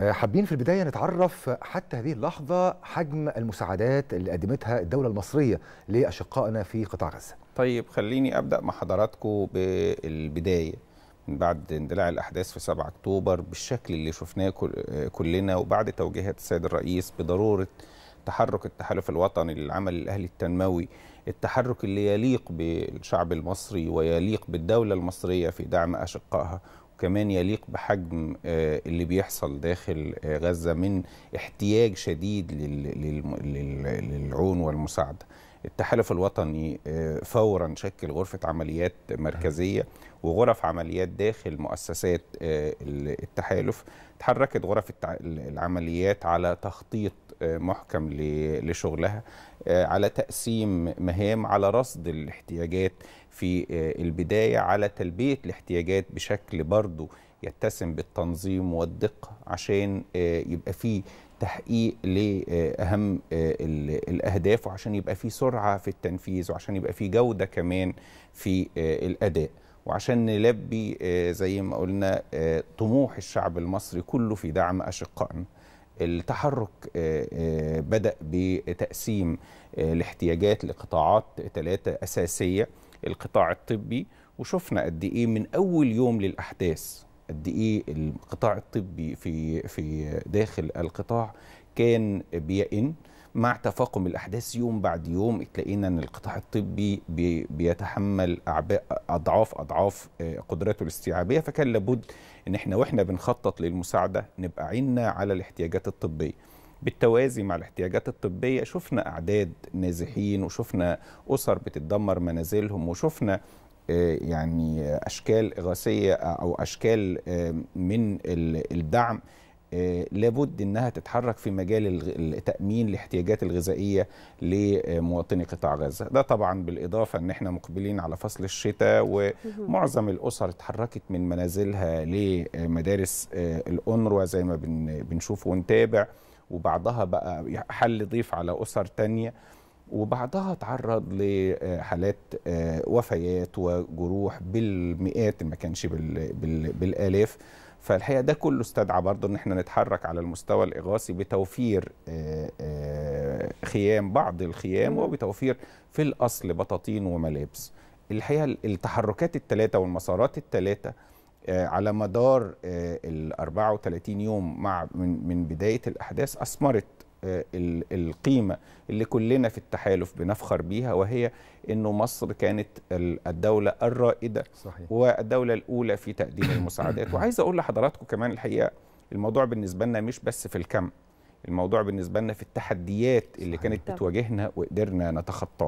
آه، حابين في البدايه نتعرف حتى هذه اللحظه حجم المساعدات اللي قدمتها الدوله المصريه لاشقائنا في قطاع غزه. طيب خليني ابدا مع حضراتكم بالبدايه من بعد اندلاع الاحداث في 7 اكتوبر بالشكل اللي شفناه كلنا وبعد توجيهات السيد الرئيس بضروره تحرك التحالف الوطني للعمل الاهلي التنموي التحرك اللي يليق بالشعب المصري ويليق بالدوله المصريه في دعم اشقائها كمان يليق بحجم آه، اللي بيحصل داخل آه، غزة من احتياج شديد للعون والمساعدة التحالف الوطني آه، فورا شكل غرفة عمليات مركزية وغرف عمليات داخل مؤسسات التحالف تحركت غرف العمليات على تخطيط محكم لشغلها آه، على تقسيم مهام على رصد الاحتياجات في آه، البداية على تلبية الاحتياجات بشكل برضو يتسم بالتنظيم والدقة عشان آه، يبقى في تحقيق لأهم الأهداف وعشان يبقى في سرعة في التنفيذ وعشان يبقى في جودة كمان في الأداء وعشان نلبي زي ما قلنا طموح الشعب المصري كله في دعم أشقائنا التحرك آه، آه، بدأ بتقسيم آه، الاحتياجات لقطاعات ثلاثة أساسية القطاع الطبي وشفنا قد إيه من أول يوم للأحداث قد إيه القطاع الطبي في في داخل القطاع كان بيئن مع تفاقم الاحداث يوم بعد يوم تلاقينا ان القطاع الطبي بيتحمل اعباء اضعاف اضعاف آه، قدراته الاستيعابيه فكان لابد ان احنا واحنا بنخطط للمساعده نبقى عيننا على الاحتياجات الطبيه بالتوازي مع الاحتياجات الطبية شفنا أعداد نازحين وشفنا أسر بتدمر منازلهم وشفنا آه، يعني أشكال إغاثية أو أشكال آه، من الدعم آه، لابد انها تتحرك في مجال التامين الاحتياجات الغذائيه لمواطني قطاع غزه ده طبعا بالاضافه ان احنا مقبلين على فصل الشتاء ومعظم الاسر اتحركت من منازلها لمدارس آه، الانروا زي ما بنشوف ونتابع وبعضها بقى حل ضيف على اسر تانية وبعضها تعرض لحالات آه، وفيات وجروح بالمئات ما كانش بالالاف فالحقيقه ده كله استدعى برضه ان احنا نتحرك على المستوى الاغاثي بتوفير آه، آه، خيام بعض الخيام وبتوفير في الاصل بطاطين وملابس الحقيقه التحركات الثلاثه والمسارات الثلاثه آه، على مدار ال 34 يوم مع من بدايه الاحداث اثمرت آه، القيمة اللي كلنا في التحالف بنفخر بيها وهي أنه مصر كانت الدولة الرائدة صحيح. والدولة الأولى في تقديم المساعدات وعايز أقول لحضراتكم كمان الحقيقة الموضوع بالنسبة لنا مش بس في الكم الموضوع بالنسبة لنا في التحديات اللي صحيح. كانت بتواجهنا وقدرنا نتخطاها